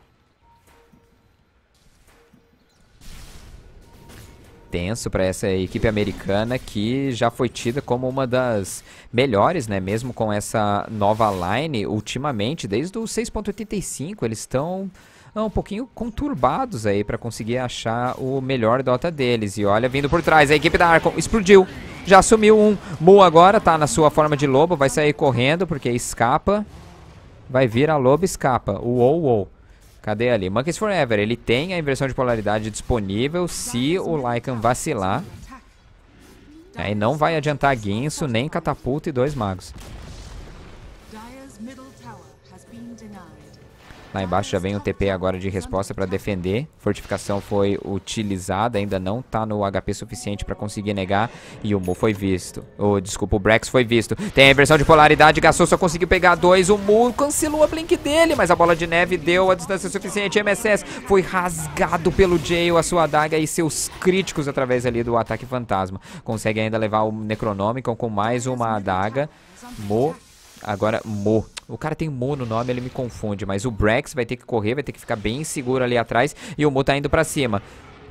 tenso para essa equipe americana que já foi tida como uma das melhores, né? Mesmo com essa nova line, ultimamente, desde o 6.85, eles estão ah, um pouquinho conturbados aí para conseguir achar o melhor Dota deles. E olha, vindo por trás, a equipe da Arcon explodiu. Já assumiu um. Mu agora tá na sua forma de lobo, vai sair correndo porque escapa. Vai vir a lobo escapa. O ou ou. Cadê ali? Monkeys Forever. Ele tem a inversão de polaridade disponível se o Lycan vacilar. Aí é, não vai adiantar Guinso, nem Catapulta e dois magos. Lá embaixo já vem um TP agora de resposta para defender. Fortificação foi utilizada, ainda não tá no HP suficiente para conseguir negar. E o Mu foi visto. Oh, desculpa, o Brex foi visto. Tem a inversão de polaridade, Gassou só conseguiu pegar dois. O Mu cancelou a blink dele, mas a bola de neve deu a distância suficiente. MSS foi rasgado pelo Jail, a sua adaga e seus críticos através ali do ataque fantasma. Consegue ainda levar o Necronomicon com mais uma adaga. Mo Agora, Mo. O cara tem Mo no nome, ele me confunde. Mas o Brex vai ter que correr, vai ter que ficar bem seguro ali atrás. E o Mo tá indo pra cima.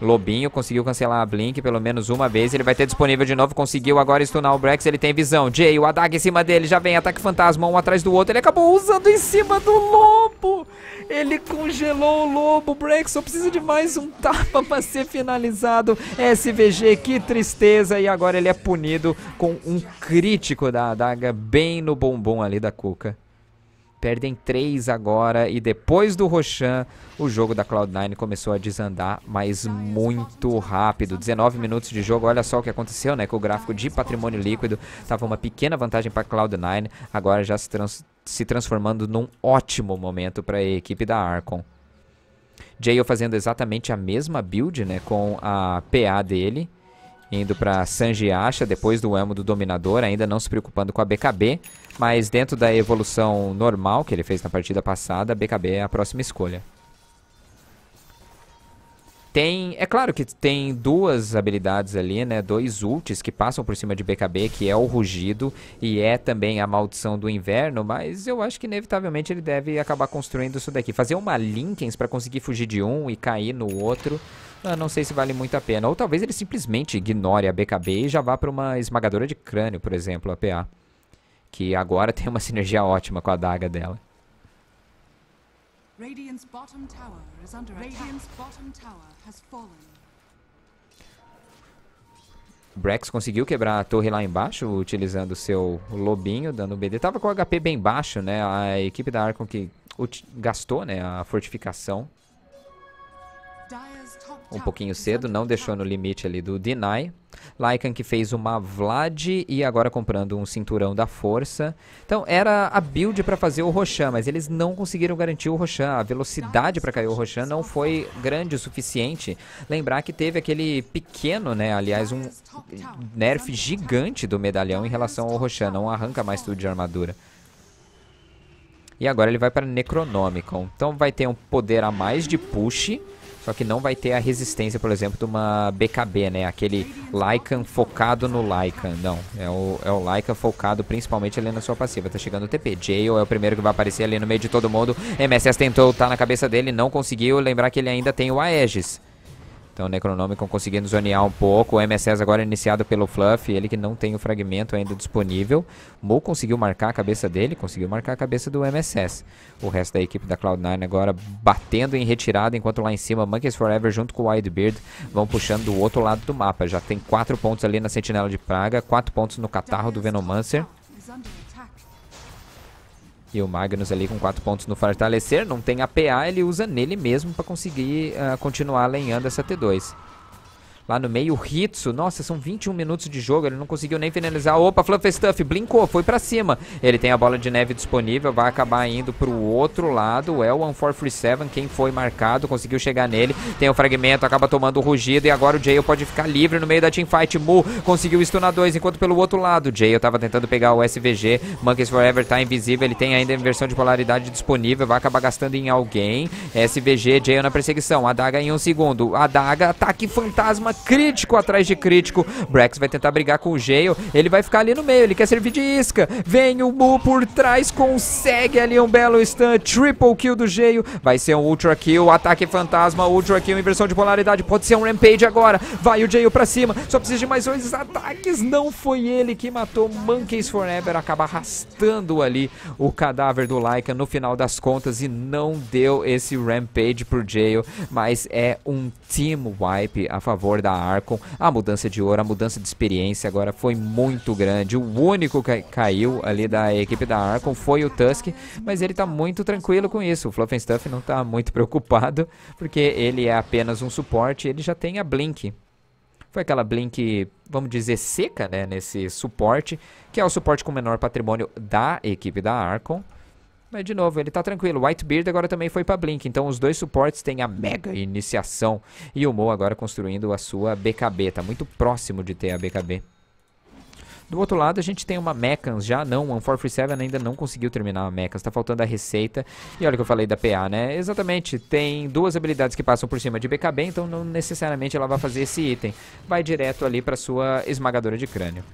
Lobinho conseguiu cancelar a Blink pelo menos uma vez. Ele vai ter disponível de novo. Conseguiu agora stunar o Brex. Ele tem visão. Jay, o Adag em cima dele. Já vem ataque fantasma um atrás do outro. Ele acabou usando em cima do Lobo. Ele congelou o Lobo. Brex só precisa de mais um tapa para ser finalizado. SVG, que tristeza. E agora ele é punido com um crítico da Adaga bem no bombom ali da Cuca. Perdem três agora e depois do Rocham, o jogo da Cloud9 começou a desandar, mas muito rápido. 19 minutos de jogo, olha só o que aconteceu, né? Com o gráfico de patrimônio líquido, estava uma pequena vantagem para Cloud9, agora já se, trans se transformando num ótimo momento para a equipe da Arcon. Jail fazendo exatamente a mesma build, né, com a PA dele indo para Sanji Asha, depois do Amo do Dominador, ainda não se preocupando com a BKB, mas dentro da evolução normal que ele fez na partida passada, a BKB é a próxima escolha. Tem, é claro que tem duas habilidades ali, né? Dois ults que passam por cima de BKB, que é o rugido e é também a maldição do inverno, mas eu acho que inevitavelmente ele deve acabar construindo isso daqui. Fazer uma Linkens para conseguir fugir de um e cair no outro, eu ah, não sei se vale muito a pena. Ou talvez ele simplesmente ignore a BKB e já vá para uma esmagadora de crânio, por exemplo, a PA. Que agora *laughs* tem uma sinergia ótima com a daga dela. Radiant's bottom tower is under Radiant's bottom tower has fallen. Brex conseguiu quebrar a torre lá embaixo, utilizando seu lobinho, dando BD. Tava com o HP bem baixo, né? A equipe da Arkon que gastou, né, a fortificação um pouquinho cedo, não deixou no limite ali do deny. Lycan que fez uma Vlad e agora comprando um cinturão da força. Então era a build para fazer o Roshan, mas eles não conseguiram garantir o Roshan. A velocidade para cair o Roshan não foi grande o suficiente. Lembrar que teve aquele pequeno, né, aliás, um nerf gigante do medalhão em relação ao Roshan. Não arranca mais tudo de armadura. E agora ele vai para Necronomicon. Então vai ter um poder a mais de push só que não vai ter a resistência, por exemplo, de uma BKB, né? Aquele Lycan focado no Lycan. Não, é o, é o Lycan focado principalmente ali na sua passiva. Tá chegando o TP. Jail é o primeiro que vai aparecer ali no meio de todo mundo. MSS tentou, tá na cabeça dele, não conseguiu. Lembrar que ele ainda tem o Aegis. Então o Necronomicon conseguindo zonear um pouco. O MSS agora é iniciado pelo Fluff, ele que não tem o fragmento ainda disponível. Mo conseguiu marcar a cabeça dele, conseguiu marcar a cabeça do MSS. O resto da equipe da Cloud9 agora batendo em retirada, enquanto lá em cima Monkeys Forever junto com o Whitebeard vão puxando do outro lado do mapa. Já tem 4 pontos ali na Sentinela de Praga, 4 pontos no Catarro do Venomancer. E o Magnus ali com 4 pontos no fortalecer, não tem APA, ele usa nele mesmo para conseguir uh, continuar lenhando essa T2 lá no meio. O Hitsu, nossa, são 21 minutos de jogo, ele não conseguiu nem finalizar. Opa, Stuff, blinkou, foi para cima. Ele tem a bola de neve disponível, vai acabar indo pro outro lado. É o 1437, quem foi marcado, conseguiu chegar nele. Tem o fragmento, acaba tomando o rugido e agora o Jail pode ficar livre no meio da teamfight. Mu conseguiu stunar dois, enquanto pelo outro lado, Jail tava tentando pegar o SVG. Monkeys Forever tá invisível, ele tem ainda inversão de polaridade disponível, vai acabar gastando em alguém. SVG, Jail na perseguição, a Daga em um segundo. A Daga, ataque fantasma crítico atrás de crítico. Brax vai tentar brigar com o Gale. Ele vai ficar ali no meio. Ele quer servir de isca. Vem o Mu por trás. Consegue ali um belo stun. Triple kill do Gale. Vai ser um ultra kill. Ataque fantasma. Ultra kill. Inversão de polaridade. Pode ser um rampage agora. Vai o Gale pra cima. Só precisa de mais dois ataques. Não foi ele que matou Monkeys Forever. Acaba arrastando ali o cadáver do Lycan no final das contas. E não deu esse rampage pro Gale. Mas é um team wipe a favor da da Arcon. A mudança de ouro, a mudança de experiência agora foi muito grande. O único que caiu ali da equipe da Arcon foi o Tusk, mas ele tá muito tranquilo com isso. O Fluffenstuff não tá muito *laughs* preocupado, porque ele é apenas um suporte, ele já tem a Blink. Foi aquela Blink, vamos dizer, seca, né, nesse suporte, que é o suporte com menor patrimônio da equipe da Arcon. Mas de novo, ele tá tranquilo. Whitebeard agora também foi para Blink, então os dois suportes têm a mega iniciação. E o Mo agora construindo a sua BKB, tá muito próximo de ter a BKB. Do outro lado, a gente tem uma Mechans já, não, o 147 ainda não conseguiu terminar a Mechans, tá faltando a receita. E olha o que eu falei da PA, né? Exatamente, tem duas habilidades que passam por cima de BKB, então não necessariamente ela vai fazer esse item. Vai direto ali pra sua esmagadora de crânio.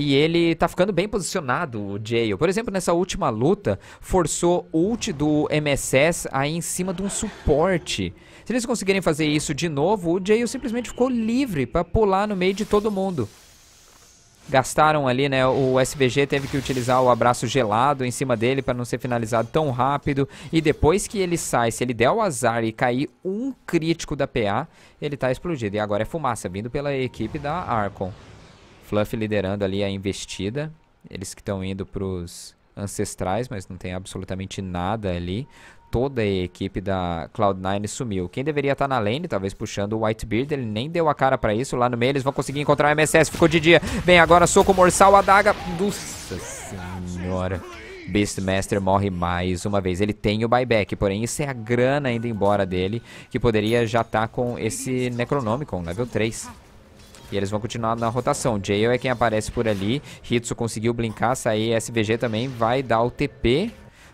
E ele tá ficando bem posicionado, o Jail. Por exemplo, nessa última luta, forçou o ult do MSS aí em cima de um suporte. Se eles conseguirem fazer isso de novo, o Jail simplesmente ficou livre para pular no meio de todo mundo. Gastaram ali, né? O SVG teve que utilizar o abraço gelado em cima dele para não ser finalizado tão rápido. E depois que ele sai, se ele der o azar e cair um crítico da PA, ele tá explodido. E agora é fumaça vindo pela equipe da Arcon. Fluff liderando ali a investida. Eles que estão indo para os ancestrais, mas não tem absolutamente nada ali. Toda a equipe da Cloud9 sumiu. Quem deveria estar tá na lane, talvez puxando o Whitebeard, ele nem deu a cara para isso. Lá no meio eles vão conseguir encontrar o MSS, ficou de dia. Vem agora, soco morsal, adaga. Nossa senhora. Beastmaster morre mais uma vez. Ele tem o buyback, porém isso é a grana ainda embora dele, que poderia já estar tá com esse Necronomicon, level 3. E eles vão continuar na rotação. Jail é quem aparece por ali. Hitsu conseguiu blinkar, sair. SVG também vai dar o TP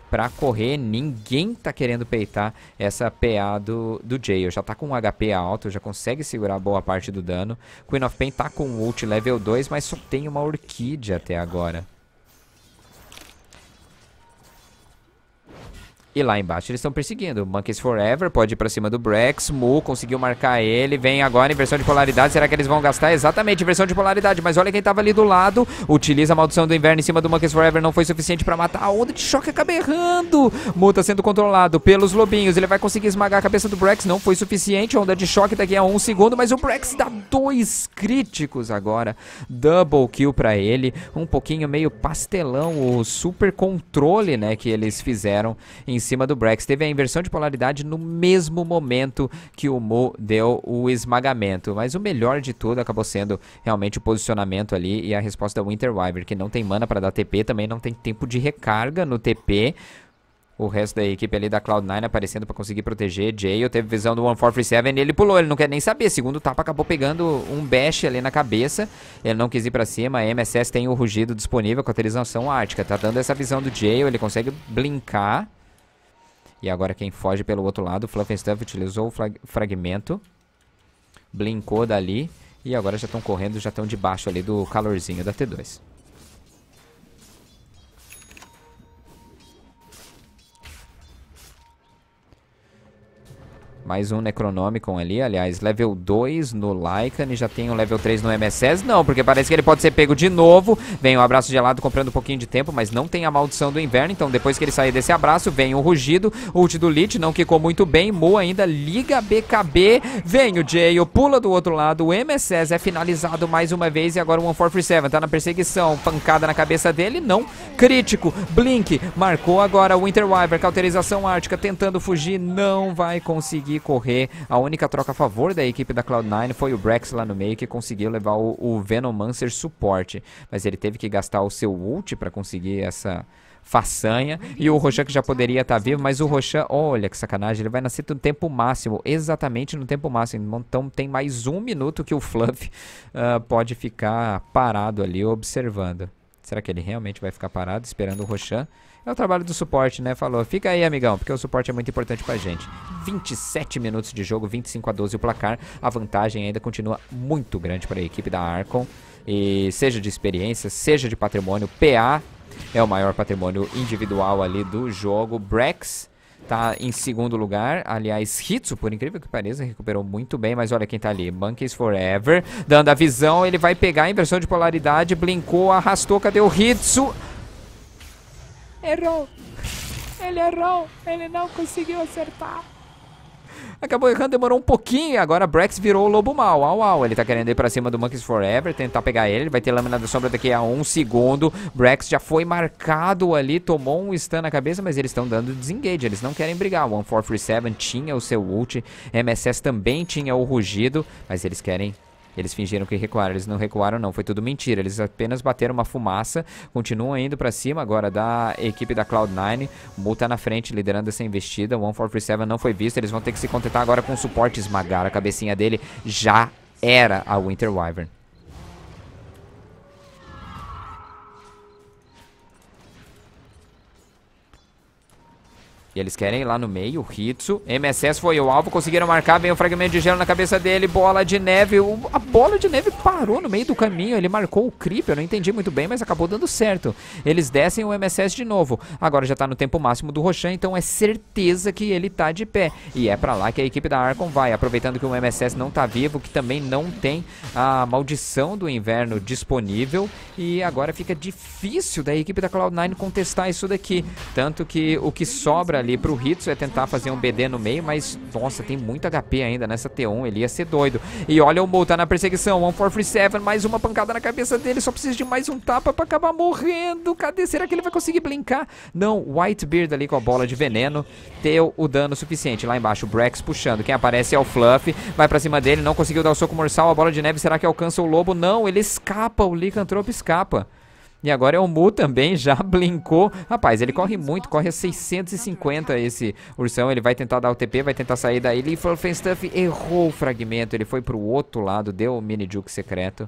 pra correr. Ninguém tá querendo peitar essa PA do, do Jail. Já tá com um HP alto, já consegue segurar boa parte do dano. Queen of Pain tá com ult level 2, mas só tem uma Orquídea até agora. E lá embaixo eles estão perseguindo. Monkeys Forever pode ir pra cima do Brex. Mu conseguiu marcar ele. Vem agora inversão de polaridade. Será que eles vão gastar? Exatamente, inversão de polaridade. Mas olha quem tava ali do lado. Utiliza a maldição do inverno em cima do Monkeys Forever. Não foi suficiente pra matar. A onda de choque acaba errando. Mu tá sendo controlado pelos lobinhos. Ele vai conseguir esmagar a cabeça do Brex. Não foi suficiente. A onda de choque daqui a um segundo. Mas o Brex dá dois críticos agora. Double kill pra ele. Um pouquinho meio pastelão o super controle, né, que eles fizeram em cima do Brex. Teve a inversão de polaridade no mesmo momento que o Mu deu o esmagamento. Mas o melhor de tudo acabou sendo realmente o posicionamento ali e a resposta da Winter Wyvern, que não tem mana para dar TP, também não tem tempo de recarga no TP. O resto da equipe ali da Cloud9 aparecendo para conseguir proteger. Jail teve visão do 1437 e ele pulou. Ele não quer nem saber. Segundo tapa, acabou pegando um bash ali na cabeça. Ele não quis ir para cima. A MSS tem o rugido disponível com a utilização ártica. Tá dando essa visão do Jail. Ele consegue blinkar e agora quem foge pelo outro lado. Fluffenstuff utilizou o fragmento. Blinkou dali. E agora já estão correndo, já estão debaixo ali do calorzinho da T2. Mais um Necronomicon ali, aliás, level 2 no Lycan e já tem um level 3 no MSS? Não, porque parece que ele pode ser pego de novo. Vem o um abraço gelado comprando um pouquinho de tempo, mas não tem a maldição do inverno, então depois que ele sair desse abraço, vem o um rugido, ult do Lich, não quicou muito bem, Mu ainda liga BKB, vem o o pula do outro lado, o MSS é finalizado mais uma vez e agora o 1437 tá na perseguição, pancada na cabeça dele, não, crítico, Blink, marcou agora o Winter Wyvern, cauterização ártica, tentando fugir, não vai conseguir conseguir correr. A única troca a favor da equipe da Cloud9 foi o Brex lá no meio que conseguiu levar o, o Venomancer suporte. Mas ele teve que gastar o seu ult para conseguir essa façanha. E o Roshan que já poderia estar tá vivo, mas o Roshan, olha que sacanagem, ele vai nascer no tempo máximo, exatamente no tempo máximo. Então, então tem mais um minuto que o Fluff uh, *laughs* pode ficar parado ali observando. Será que ele realmente vai ficar parado esperando o Roshan? É o trabalho do suporte, né? Falou, fica aí, amigão, porque o suporte é muito importante pra gente. 27 minutos de jogo, 25 a 12 o placar. A vantagem ainda continua muito grande para a equipe da Arcon. E seja de experiência, seja de patrimônio, PA é o maior patrimônio individual ali do jogo. Brex tá em segundo lugar. Aliás, Hitsu, por incrível que pareça, recuperou muito bem. Mas olha quem tá ali. Monkeys Forever. Dando a visão, ele vai pegar a inversão de polaridade. Blinkou, arrastou. Cadê o Hitsu? Errou! Ele errou! Ele não conseguiu acertar! Acabou errando, demorou um pouquinho. Agora Brex virou o lobo mal. Au, au. Ele tá querendo ir pra cima do Monkeys Forever, tentar pegar ele. vai ter lâmina da sombra daqui a um segundo. Brex já foi marcado ali, tomou um stun na cabeça, mas eles estão dando desengage. Eles não querem brigar. O 1437 tinha o seu ult. MSS também tinha o rugido, mas eles querem eles fingiram que recuaram, eles não recuaram não, foi tudo mentira. Eles apenas bateram uma fumaça, continuam indo para cima agora da equipe da Cloud9. O tá na frente, liderando essa investida. O 1437 não foi visto, eles vão ter que se contentar agora com o suporte esmagar. A cabecinha dele já era a Winter Wyvern. E eles querem ir lá no meio, o Hitsu. MSS foi o alvo, conseguiram marcar, bem o fragmento de gelo na cabeça dele, bola de neve. O, a bola de neve parou no meio do caminho, ele marcou o creep, eu não entendi muito bem, mas acabou dando certo. Eles descem o MSS de novo. Agora já tá no tempo máximo do Roshan, então é certeza que ele tá de pé. E é pra lá que a equipe da Arcon vai, aproveitando que o MSS não tá vivo, que também não tem a maldição do inverno disponível. E agora fica difícil da equipe da Cloud9 contestar isso daqui. Tanto que o que sobra ali pro Hitsu é tentar fazer um BD no meio, mas nossa, tem muito HP ainda nessa T1, ele ia ser doido. E olha o Mu, tá na perseguição, 1437, mais uma pancada na cabeça dele, só precisa de mais um tapa pra acabar morrendo. Cadê? Será que ele vai conseguir blinkar Não, Whitebeard ali com a bola de veneno deu o dano suficiente. Lá embaixo, o Brex puxando, quem aparece é o Fluff, vai pra cima dele, não conseguiu dar o soco morsal, a bola de neve será que alcança o Lobo? Não, ele escapa, o Lycantrope escapa. E agora é o Mu também, já *laughs* blinkou. Rapaz, ele corre muito, corre a 650 esse ursão. Ele vai tentar dar o TP, vai tentar sair daí. Leaf Stuff errou o fragmento. Ele foi pro outro lado, deu o mini juke secreto.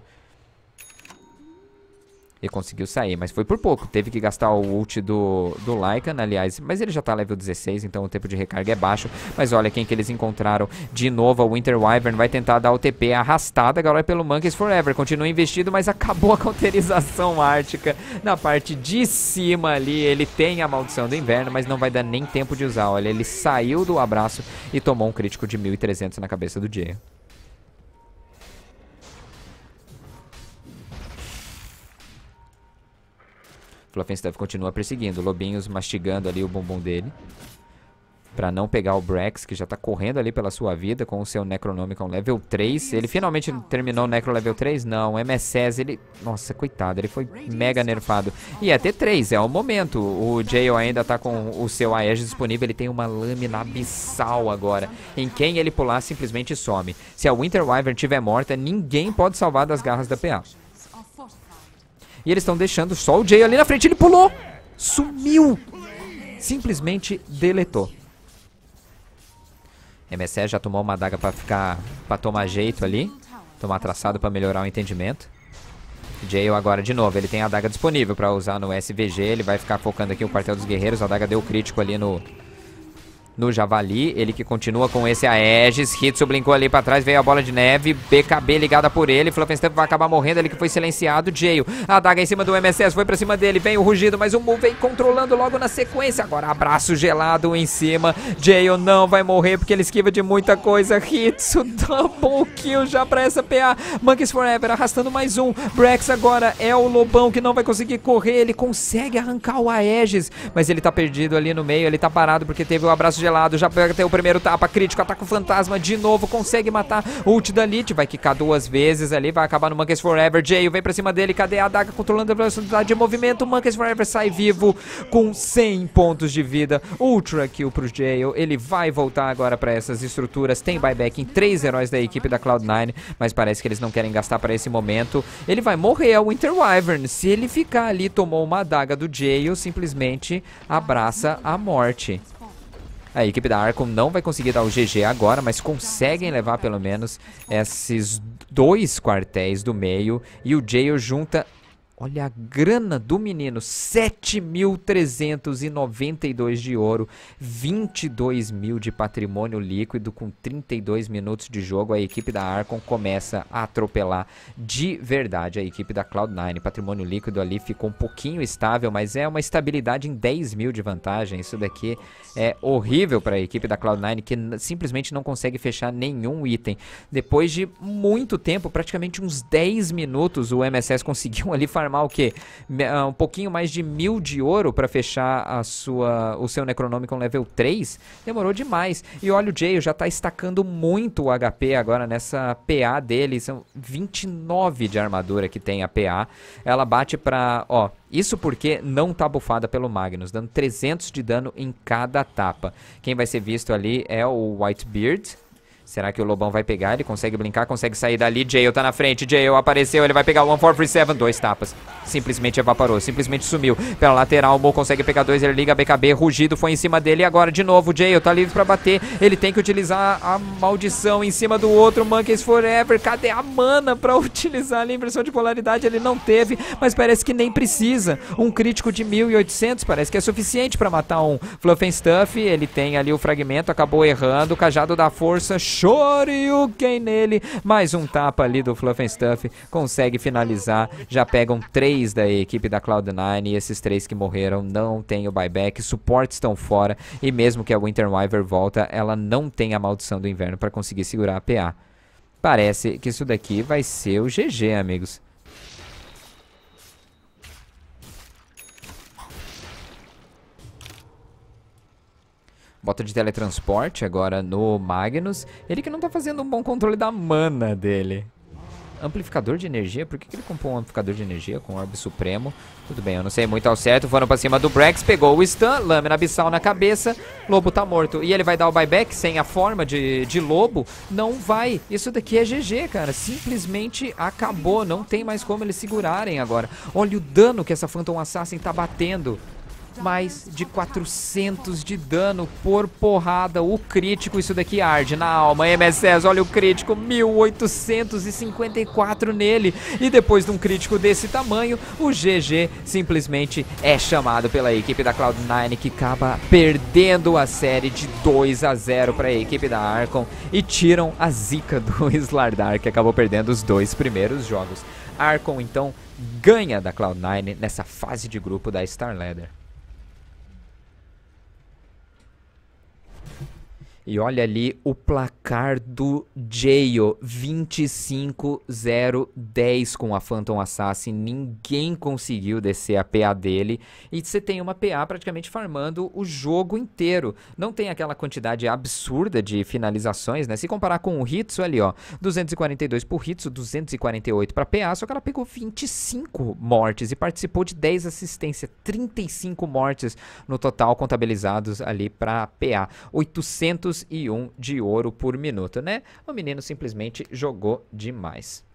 E conseguiu sair, mas foi por pouco. Teve que gastar o ult do, do Lycan, aliás. Mas ele já tá level 16, então o tempo de recarga é baixo. Mas olha quem que eles encontraram. De novo, o Winter Wyvern vai tentar dar o TP arrastada agora pelo Monkeys Forever. Continua investido, mas acabou a cauterização *laughs* ártica na parte de cima ali. Ele tem a maldição do inverno, mas não vai dar nem tempo de usar. Olha, ele saiu do abraço e tomou um crítico de 1300 na cabeça do Jay. Fluffy Stuff continua perseguindo. Lobinhos mastigando ali o bumbum dele. Pra não pegar o Brax, que já tá correndo ali pela sua vida com o seu Necronomicon level 3. Ele finalmente terminou o Necro level 3? Não, MSS, ele... Nossa, coitado, ele foi mega nerfado. E até 3, é o momento. O Jail ainda tá com o seu Aegis disponível, ele tem uma lâmina abissal agora. Em quem ele pular, simplesmente some. Se a Winter Wyvern tiver morta, ninguém pode salvar das garras da PA. E eles estão deixando só o Jay ali na frente. Ele pulou. Sumiu. Simplesmente deletou. MSE já tomou uma adaga pra ficar... Pra tomar jeito ali. Tomar traçado pra melhorar o entendimento. Jail agora de novo. Ele tem a adaga disponível pra usar no SVG. Ele vai ficar focando aqui o quartel dos guerreiros. A adaga deu crítico ali no no Javali. Ele que continua com esse Aegis. Hitsu blinkou ali pra trás, veio a bola de neve. BKB ligada por ele. Fluffenstein vai acabar morrendo. Ele que foi silenciado. Jail. A daga em cima do MSS. Foi pra cima dele. Vem o rugido, mas o Mu vem controlando logo na sequência. Agora abraço gelado em cima. Jail não vai morrer porque ele esquiva de muita coisa. Hitsu *laughs* double kill já pra essa PA. Monkeys Forever arrastando mais um. Brex agora é o Lobão que não vai conseguir correr. Ele consegue arrancar o Aegis, mas ele tá perdido ali no meio. Ele tá parado porque teve o abraço gelado já pega até o primeiro tapa, crítico, ataca o fantasma de novo, consegue matar o ult da Lich, vai quicar duas vezes ali, vai acabar no Monkeys Forever, Jail vem pra cima dele, cadê a adaga controlando a velocidade de movimento, Monkeys Forever sai vivo com 100 pontos de vida, ultra kill pro Jail, ele vai voltar agora pra essas estruturas, tem buyback em três heróis da equipe da Cloud9, mas parece que eles não querem gastar pra esse momento, ele vai morrer é o Winter Wyvern, se ele ficar ali, tomou uma adaga do Jail, simplesmente abraça a morte. A equipe da Arkham não vai conseguir dar o GG agora, mas conseguem levar pelo menos esses dois quartéis do meio. E o Jail junta Olha a grana do menino, 7.392 de ouro, 22 mil de patrimônio líquido com 32 minutos de jogo. A equipe da Arcon começa a atropelar de verdade a equipe da Cloud9. Patrimônio líquido ali ficou um pouquinho estável, mas é uma estabilidade em 10 mil de vantagem. Isso daqui é horrível para a equipe da Cloud9 que simplesmente não consegue fechar nenhum item. Depois de muito tempo, praticamente uns 10 minutos, o MSS conseguiu *laughs* ali farmar farmar o quê? Ah, um pouquinho mais de mil de ouro para fechar a sua, o seu Necronomicon level 3, demorou demais. E olha o Jay, já tá estacando muito o HP agora nessa PA dele, são 29 de armadura que tem a PA. Ela bate pra, ó, isso porque não tá bufada pelo Magnus, dando 300 de dano em cada tapa. Quem vai ser visto ali é o Whitebeard, Será que o Lobão vai pegar? Ele consegue brincar, consegue sair dali. Jail tá na frente. Jail apareceu, ele vai pegar o 1437. Dois tapas. Simplesmente evaporou, simplesmente sumiu. Pela lateral, o Mo consegue pegar dois, ele liga a BKB. Rugido foi em cima dele. E agora, de novo, Jail tá livre pra bater. Ele tem que utilizar a maldição em cima do outro. Monkeys Forever. Cadê a mana pra *laughs* utilizar ali? Impressão de polaridade ele não teve, mas parece que nem precisa. Um crítico de 1800 parece que é suficiente pra matar um stuff. Ele tem ali o fragmento, acabou errando. O Cajado da Força quem nele. Mais um tapa ali do Stuff. Consegue finalizar. Já pegam três da equipe da Cloud9. E esses três que morreram não tem o buyback. Suportes estão fora. E mesmo que a Winter Wyver volta, ela não tem a maldição do inverno para conseguir segurar a PA. Parece que isso daqui vai ser o GG, amigos. Bota de teletransporte agora no Magnus. Ele que não tá fazendo um bom controle da mana dele. Amplificador de energia? Por que, que ele comprou um amplificador de energia com Orbe Supremo? Tudo bem, eu não sei muito ao certo. Foram pra cima do Brex, pegou o stun, lâmina abissal na cabeça. Lobo tá morto. E ele vai dar o buyback sem a forma de, de lobo? Não vai. Isso daqui é GG, cara. Simplesmente acabou. Não tem mais como eles segurarem agora. Olha o dano que essa Phantom Assassin tá batendo mais de 400 de dano por porrada. O crítico, isso daqui arde na alma. MSS, olha o crítico, 1854 nele. E depois de um crítico desse tamanho, o GG simplesmente é chamado pela equipe da Cloud9, que acaba perdendo a série de 2 a 0 para a equipe da Arcon. E tiram a zica do *laughs* Slardar, que acabou perdendo os dois primeiros jogos. Arcon, então, ganha da Cloud9 nessa fase de grupo da Star Ladder. E olha ali o placar do Jayo, 25-0-10 com a Phantom Assassin. Ninguém conseguiu descer a PA dele. E você tem uma PA praticamente farmando o jogo inteiro. Não tem aquela quantidade absurda de finalizações, né? Se comparar com o Hitsu ali, ó, 242 pro Hitsu, 248 pra PA, só que ela pegou 25 mortes e participou de 10 assistências, 35 mortes no total contabilizados ali pra PA. 800 e um de ouro por minuto, né? O menino simplesmente jogou demais.